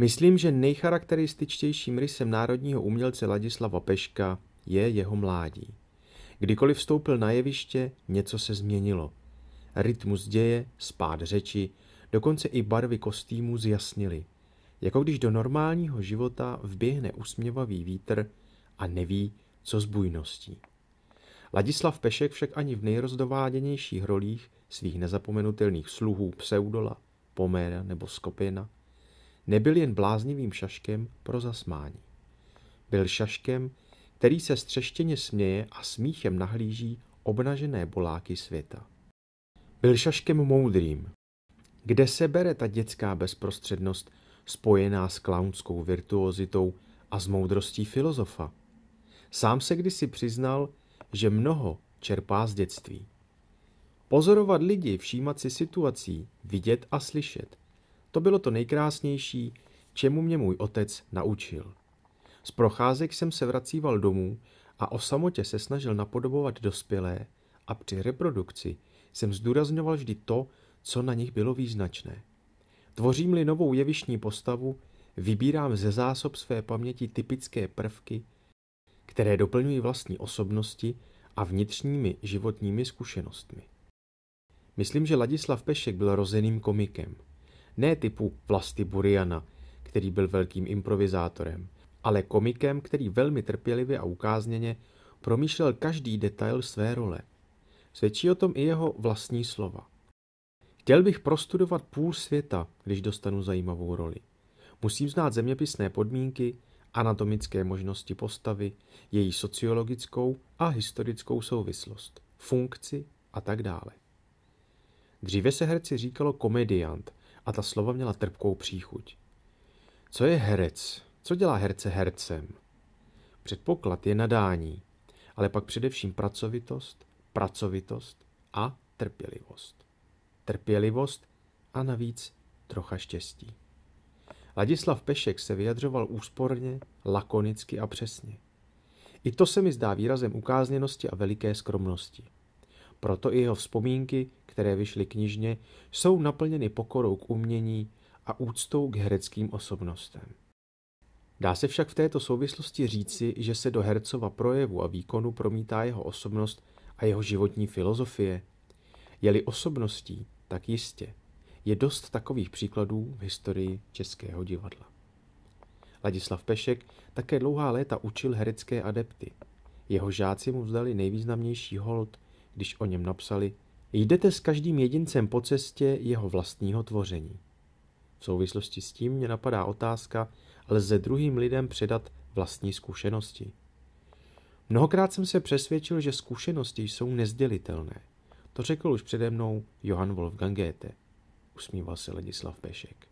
Myslím, že nejcharakterističtějším rysem národního umělce Ladislava Peška je jeho mládí. Kdykoliv vstoupil na jeviště, něco se změnilo. Rytmus děje, spád řeči, dokonce i barvy kostýmů zjasnily. Jako když do normálního života vběhne usměvavý vítr a neví, co s bujností. Ladislav Pešek však ani v nejrozdováděnějších rolích svých nezapomenutelných sluhů Pseudola, Poméra nebo Skopina – Nebyl jen bláznivým šaškem pro zasmání. Byl šaškem, který se střeštěně směje a smíchem nahlíží obnažené boláky světa. Byl šaškem moudrým. Kde se bere ta dětská bezprostřednost spojená s klaunskou virtuozitou a s moudrostí filozofa? Sám se kdysi přiznal, že mnoho čerpá z dětství. Pozorovat lidi, všímat si situací, vidět a slyšet – to bylo to nejkrásnější, čemu mě můj otec naučil. Z procházek jsem se vracíval domů a o samotě se snažil napodobovat dospělé a při reprodukci jsem zdůrazňoval vždy to, co na nich bylo význačné. Tvořím-li novou jevišní postavu, vybírám ze zásob své paměti typické prvky, které doplňují vlastní osobnosti a vnitřními životními zkušenostmi. Myslím, že Ladislav Pešek byl rozeným komikem – ne typu plasty Buriana, který byl velkým improvizátorem, ale komikem, který velmi trpělivě a ukázněně promýšlel každý detail své role. Svědčí o tom i jeho vlastní slova. Chtěl bych prostudovat půl světa, když dostanu zajímavou roli. Musím znát zeměpisné podmínky, anatomické možnosti postavy, její sociologickou a historickou souvislost, funkci a tak dále. Dříve se herci říkalo komediant, a ta slova měla trpkou příchuť. Co je herec? Co dělá herce hercem? Předpoklad je nadání, ale pak především pracovitost, pracovitost a trpělivost. Trpělivost a navíc trocha štěstí. Ladislav Pešek se vyjadřoval úsporně, lakonicky a přesně. I to se mi zdá výrazem ukázněnosti a veliké skromnosti. Proto i jeho vzpomínky které vyšly knižně, jsou naplněny pokorou k umění a úctou k hereckým osobnostem. Dá se však v této souvislosti říci, že se do hercova projevu a výkonu promítá jeho osobnost a jeho životní filozofie. Je-li osobností, tak jistě. Je dost takových příkladů v historii českého divadla. Ladislav Pešek také dlouhá léta učil herecké adepty. Jeho žáci mu vzdali nejvýznamnější hold, když o něm napsali – Jdete s každým jedincem po cestě jeho vlastního tvoření. V souvislosti s tím mě napadá otázka, lze druhým lidem předat vlastní zkušenosti. Mnohokrát jsem se přesvědčil, že zkušenosti jsou nezdělitelné. To řekl už přede mnou Johann Wolfgang Goethe, usmíval se Ladislav Pešek.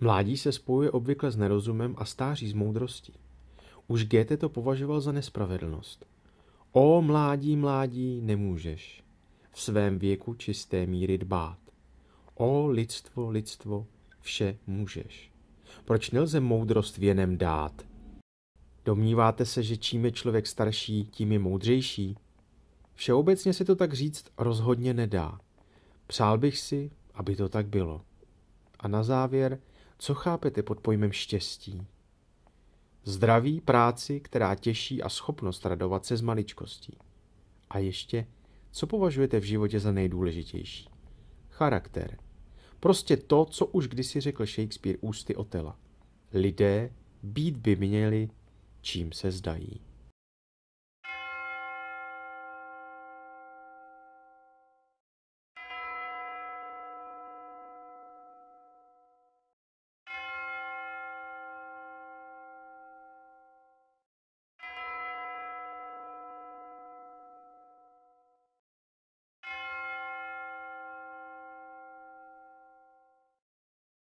Mládí se spojuje obvykle s nerozumem a stáří s moudrostí. Už Goethe to považoval za nespravedlnost. O mládí, mládí, nemůžeš svém věku čisté míry dbát. O lidstvo, lidstvo, vše můžeš. Proč nelze moudrost věnem dát? Domníváte se, že čím je člověk starší, tím je moudřejší? Všeobecně se to tak říct rozhodně nedá. Přál bych si, aby to tak bylo. A na závěr, co chápete pod pojmem štěstí? Zdraví, práci, která těší a schopnost radovat se z maličkostí. A ještě co považujete v životě za nejdůležitější? Charakter. Prostě to, co už kdysi řekl Shakespeare ústy Otela. Lidé být by měli, čím se zdají.